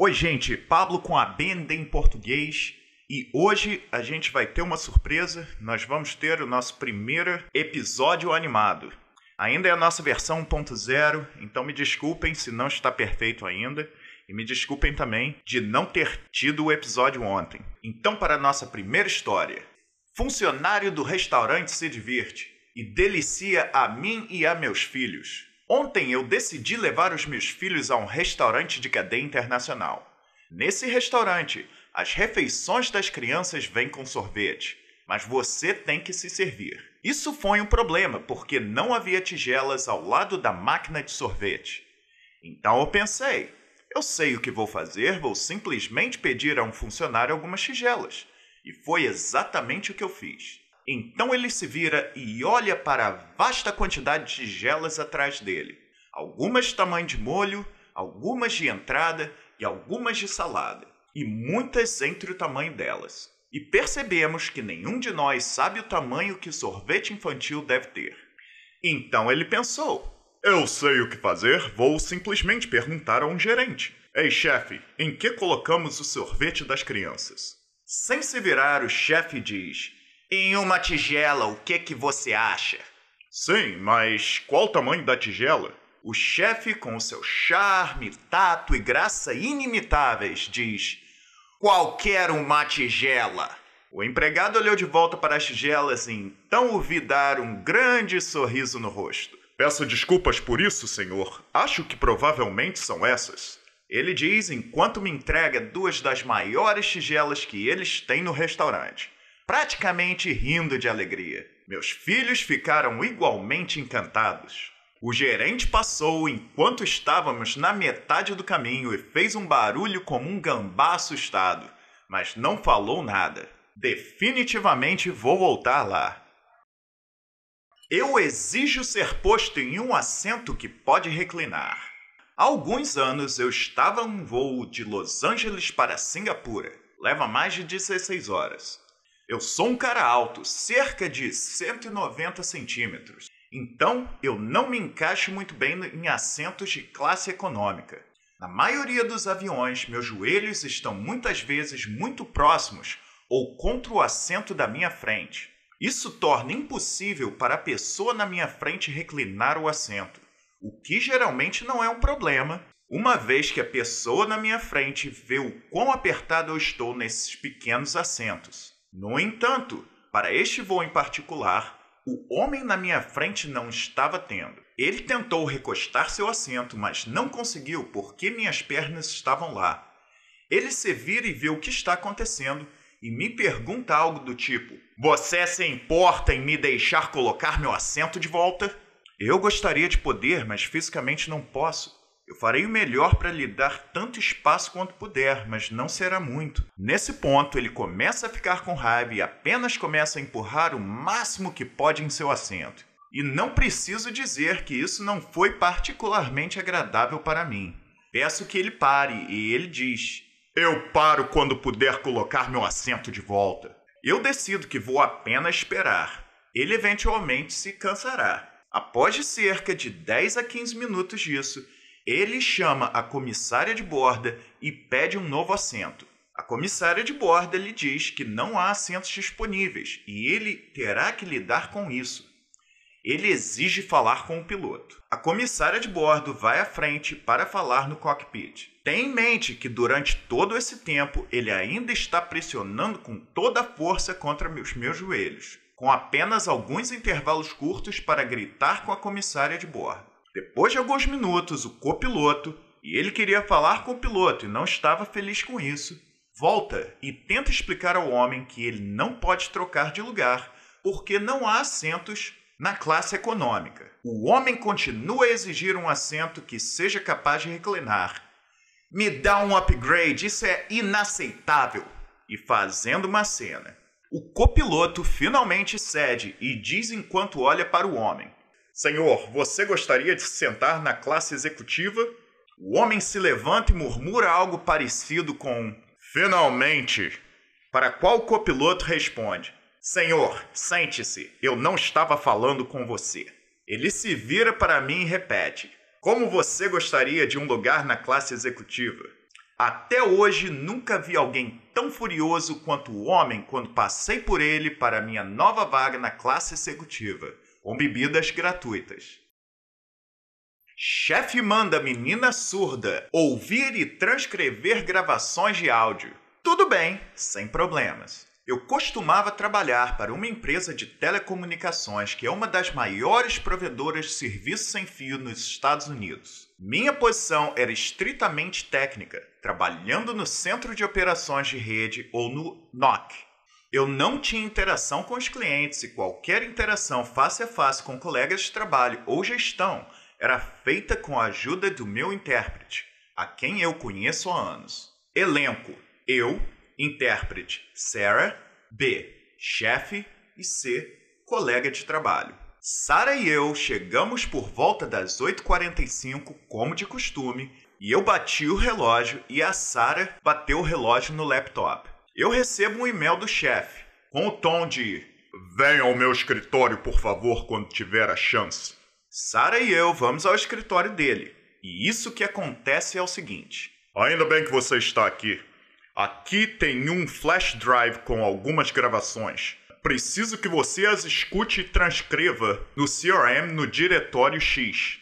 Oi, gente, Pablo com a Benda em português. E hoje a gente vai ter uma surpresa. Nós vamos ter o nosso primeiro episódio animado. Ainda é a nossa versão 1.0, então me desculpem se não está perfeito ainda. E me desculpem também de não ter tido o episódio ontem. Então, para a nossa primeira história: Funcionário do restaurante se divirte e delicia a mim e a meus filhos. Ontem eu decidi levar os meus filhos a um restaurante de cadeia internacional. Nesse restaurante, as refeições das crianças vêm com sorvete, mas você tem que se servir. Isso foi um problema porque não havia tigelas ao lado da máquina de sorvete. Então eu pensei, eu sei o que vou fazer, vou simplesmente pedir a um funcionário algumas tigelas. E foi exatamente o que eu fiz. Então ele se vira e olha para a vasta quantidade de gelas atrás dele. Algumas tamanho de molho, algumas de entrada e algumas de salada, e muitas entre o tamanho delas. E percebemos que nenhum de nós sabe o tamanho que sorvete infantil deve ter. Então ele pensou: eu sei o que fazer, vou simplesmente perguntar a um gerente. Ei, chefe, em que colocamos o sorvete das crianças? Sem se virar, o chefe diz: em uma tigela, o que que você acha? Sim, mas qual o tamanho da tigela? O chefe, com o seu charme, tato e graça inimitáveis, diz: Qualquer uma tigela. O empregado olhou de volta para as tigelas e então ouvi dar um grande sorriso no rosto. Peço desculpas por isso, senhor. Acho que provavelmente são essas. Ele diz enquanto me entrega duas das maiores tigelas que eles têm no restaurante praticamente rindo de alegria. Meus filhos ficaram igualmente encantados. O gerente passou enquanto estávamos na metade do caminho e fez um barulho como um gambá assustado, mas não falou nada. Definitivamente vou voltar lá. Eu exijo ser posto em um assento que pode reclinar. Há alguns anos eu estava em um voo de Los Angeles para Singapura. Leva mais de 16 horas. Eu sou um cara alto, cerca de 190 centímetros. Então, eu não me encaixo muito bem em assentos de classe econômica. Na maioria dos aviões, meus joelhos estão muitas vezes muito próximos ou contra o assento da minha frente. Isso torna impossível para a pessoa na minha frente reclinar o assento, o que geralmente não é um problema, uma vez que a pessoa na minha frente vê o quão apertado eu estou nesses pequenos assentos. No entanto, para este voo em particular, o homem na minha frente não estava tendo. Ele tentou recostar seu assento, mas não conseguiu porque minhas pernas estavam lá. Ele se vira e vê o que está acontecendo e me pergunta algo do tipo: Você se importa em me deixar colocar meu assento de volta? Eu gostaria de poder, mas fisicamente não posso. Eu farei o melhor para lhe dar tanto espaço quanto puder, mas não será muito. Nesse ponto, ele começa a ficar com raiva e apenas começa a empurrar o máximo que pode em seu assento. E não preciso dizer que isso não foi particularmente agradável para mim. Peço que ele pare e ele diz: Eu paro quando puder colocar meu assento de volta. Eu decido que vou apenas esperar. Ele eventualmente se cansará. Após cerca de 10 a 15 minutos disso, ele chama a comissária de borda e pede um novo assento. A comissária de borda lhe diz que não há assentos disponíveis e ele terá que lidar com isso. Ele exige falar com o piloto. A comissária de bordo vai à frente para falar no cockpit. Tenha em mente que durante todo esse tempo ele ainda está pressionando com toda a força contra os meus joelhos, com apenas alguns intervalos curtos para gritar com a comissária de bordo. Depois de alguns minutos, o copiloto, e ele queria falar com o piloto e não estava feliz com isso, volta e tenta explicar ao homem que ele não pode trocar de lugar porque não há assentos na classe econômica. O homem continua a exigir um assento que seja capaz de reclinar. Me dá um upgrade, isso é inaceitável! E fazendo uma cena. O copiloto finalmente cede e diz enquanto olha para o homem: Senhor, você gostaria de se sentar na classe executiva? O homem se levanta e murmura algo parecido com Finalmente! Para qual o copiloto responde: Senhor, sente-se, eu não estava falando com você. Ele se vira para mim e repete: Como você gostaria de um lugar na classe executiva? Até hoje nunca vi alguém tão furioso quanto o homem quando passei por ele para minha nova vaga na classe executiva com bebidas gratuitas. Chefe manda menina surda ouvir e transcrever gravações de áudio. Tudo bem, sem problemas. Eu costumava trabalhar para uma empresa de telecomunicações que é uma das maiores provedoras de serviços sem fio nos Estados Unidos. Minha posição era estritamente técnica, trabalhando no centro de operações de rede ou no NOC, eu não tinha interação com os clientes e qualquer interação face a face com colegas de trabalho ou gestão era feita com a ajuda do meu intérprete, a quem eu conheço há anos. Elenco: eu, intérprete Sarah, B, chefe e C, colega de trabalho. Sara e eu chegamos por volta das 8h45, como de costume, e eu bati o relógio e a Sara bateu o relógio no laptop. Eu recebo um e-mail do chefe, com o tom de: Venha ao meu escritório, por favor, quando tiver a chance. Sara e eu vamos ao escritório dele, e isso que acontece é o seguinte: Ainda bem que você está aqui. Aqui tem um flash drive com algumas gravações. Preciso que você as escute e transcreva no CRM no diretório X.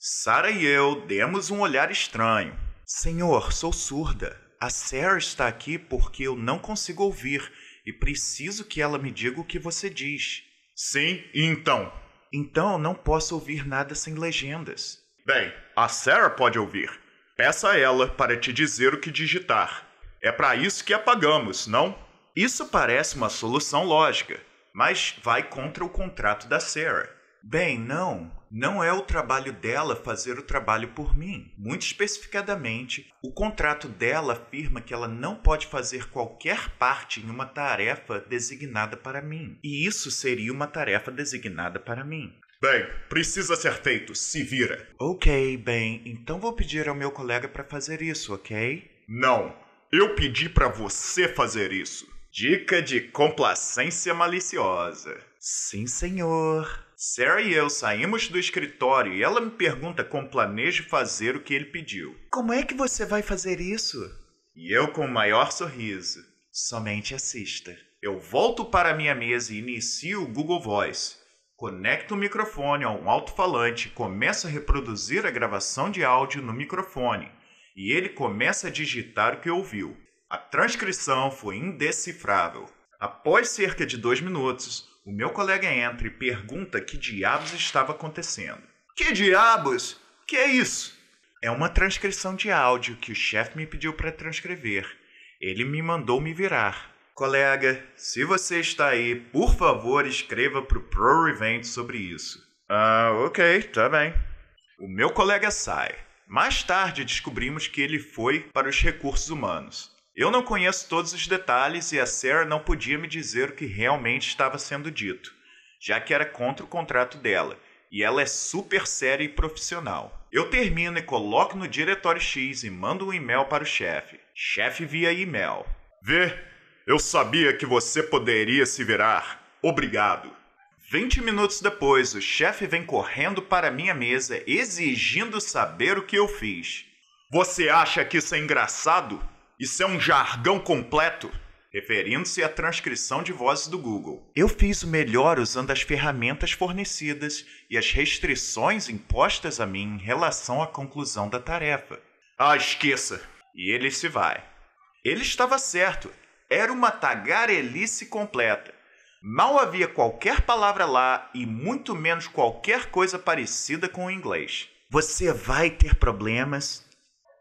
Sara e eu demos um olhar estranho. Senhor, sou surda. A Sarah está aqui porque eu não consigo ouvir e preciso que ela me diga o que você diz. Sim, e então? Então não posso ouvir nada sem legendas. Bem, a Sarah pode ouvir. Peça a ela para te dizer o que digitar. É para isso que apagamos, não? Isso parece uma solução lógica, mas vai contra o contrato da Sarah. Bem, não. Não é o trabalho dela fazer o trabalho por mim. Muito especificadamente, o contrato dela afirma que ela não pode fazer qualquer parte em uma tarefa designada para mim. E isso seria uma tarefa designada para mim. Bem, precisa ser feito, se vira. Ok, bem, então vou pedir ao meu colega para fazer isso, ok? Não, eu pedi para você fazer isso. Dica de complacência maliciosa. Sim, senhor. Sarah e eu saímos do escritório e ela me pergunta como planejo fazer o que ele pediu. Como é que você vai fazer isso? E eu com o maior sorriso. Somente assista. Eu volto para minha mesa e inicio o Google Voice. Conecto o microfone a um alto-falante e começo a reproduzir a gravação de áudio no microfone. E ele começa a digitar o que ouviu. A transcrição foi indecifrável. Após cerca de dois minutos, o meu colega entra e pergunta que diabos estava acontecendo. Que diabos? Que é isso? É uma transcrição de áudio que o chefe me pediu para transcrever. Ele me mandou me virar. Colega, se você está aí, por favor, escreva para o ProRevent sobre isso. Ah, ok, tá bem. O meu colega sai. Mais tarde descobrimos que ele foi para os recursos humanos. Eu não conheço todos os detalhes e a Sarah não podia me dizer o que realmente estava sendo dito, já que era contra o contrato dela, e ela é super séria e profissional. Eu termino e coloco no diretório X e mando um e-mail para o chefe. Chefe via e-mail. Vê, eu sabia que você poderia se virar. Obrigado. 20 minutos depois, o chefe vem correndo para minha mesa exigindo saber o que eu fiz. Você acha que isso é engraçado? Isso é um jargão completo, referindo-se à transcrição de vozes do Google. Eu fiz o melhor usando as ferramentas fornecidas e as restrições impostas a mim em relação à conclusão da tarefa. Ah, esqueça! E ele se vai. Ele estava certo. Era uma tagarelice completa. Mal havia qualquer palavra lá e muito menos qualquer coisa parecida com o inglês. Você vai ter problemas,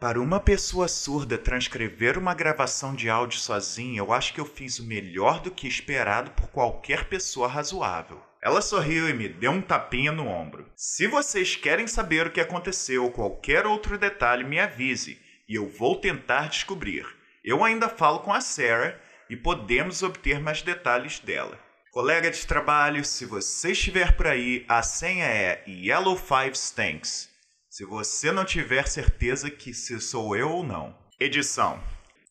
para uma pessoa surda transcrever uma gravação de áudio sozinha, eu acho que eu fiz o melhor do que esperado por qualquer pessoa razoável. Ela sorriu e me deu um tapinha no ombro. Se vocês querem saber o que aconteceu ou qualquer outro detalhe, me avise e eu vou tentar descobrir. Eu ainda falo com a Sarah e podemos obter mais detalhes dela. Colega de trabalho, se você estiver por aí, a senha é Yellow Five Stanks. Se você não tiver certeza que se sou eu ou não. Edição.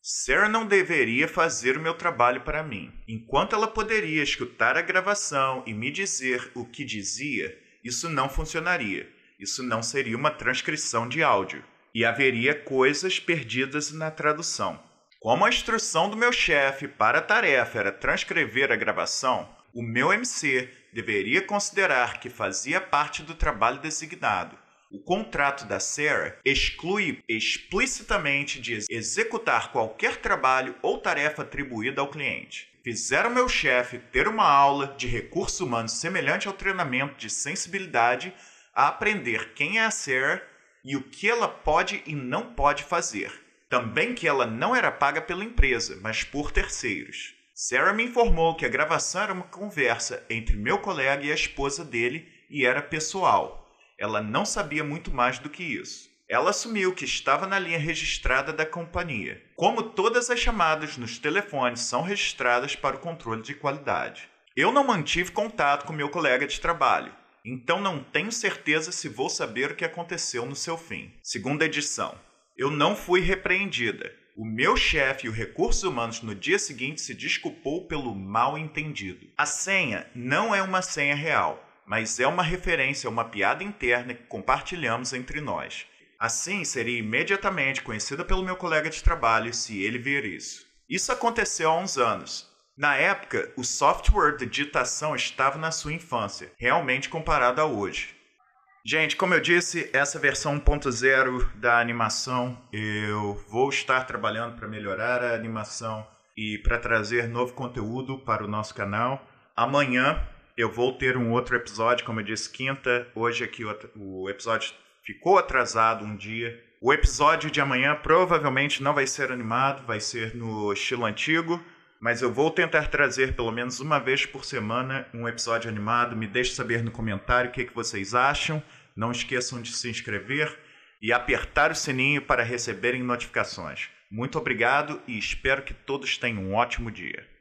Sarah não deveria fazer o meu trabalho para mim. Enquanto ela poderia escutar a gravação e me dizer o que dizia, isso não funcionaria. Isso não seria uma transcrição de áudio. E haveria coisas perdidas na tradução. Como a instrução do meu chefe para a tarefa era transcrever a gravação, o meu MC deveria considerar que fazia parte do trabalho designado o contrato da Sarah exclui explicitamente de executar qualquer trabalho ou tarefa atribuída ao cliente fizeram meu chefe ter uma aula de recursos humanos semelhante ao treinamento de sensibilidade a aprender quem é a Sarah e o que ela pode e não pode fazer. Também que ela não era paga pela empresa, mas por terceiros. Sarah me informou que a gravação era uma conversa entre meu colega e a esposa dele e era pessoal. Ela não sabia muito mais do que isso. Ela assumiu que estava na linha registrada da companhia. Como todas as chamadas nos telefones são registradas para o controle de qualidade. Eu não mantive contato com meu colega de trabalho, então não tenho certeza se vou saber o que aconteceu no seu fim. Segunda edição. Eu não fui repreendida. O meu chefe e o recursos humanos no dia seguinte se desculpou pelo mal entendido. A senha não é uma senha real mas é uma referência, uma piada interna que compartilhamos entre nós. Assim, seria imediatamente conhecida pelo meu colega de trabalho se ele ver isso. Isso aconteceu há uns anos. Na época, o software de digitação estava na sua infância, realmente comparado a hoje. Gente, como eu disse, essa versão 1.0 da animação, eu vou estar trabalhando para melhorar a animação e para trazer novo conteúdo para o nosso canal. Amanhã eu vou ter um outro episódio, como eu disse, quinta. Hoje aqui o episódio ficou atrasado um dia. O episódio de amanhã provavelmente não vai ser animado, vai ser no estilo antigo. Mas eu vou tentar trazer pelo menos uma vez por semana um episódio animado. Me deixe saber no comentário o que, que vocês acham. Não esqueçam de se inscrever e apertar o sininho para receberem notificações. Muito obrigado e espero que todos tenham um ótimo dia.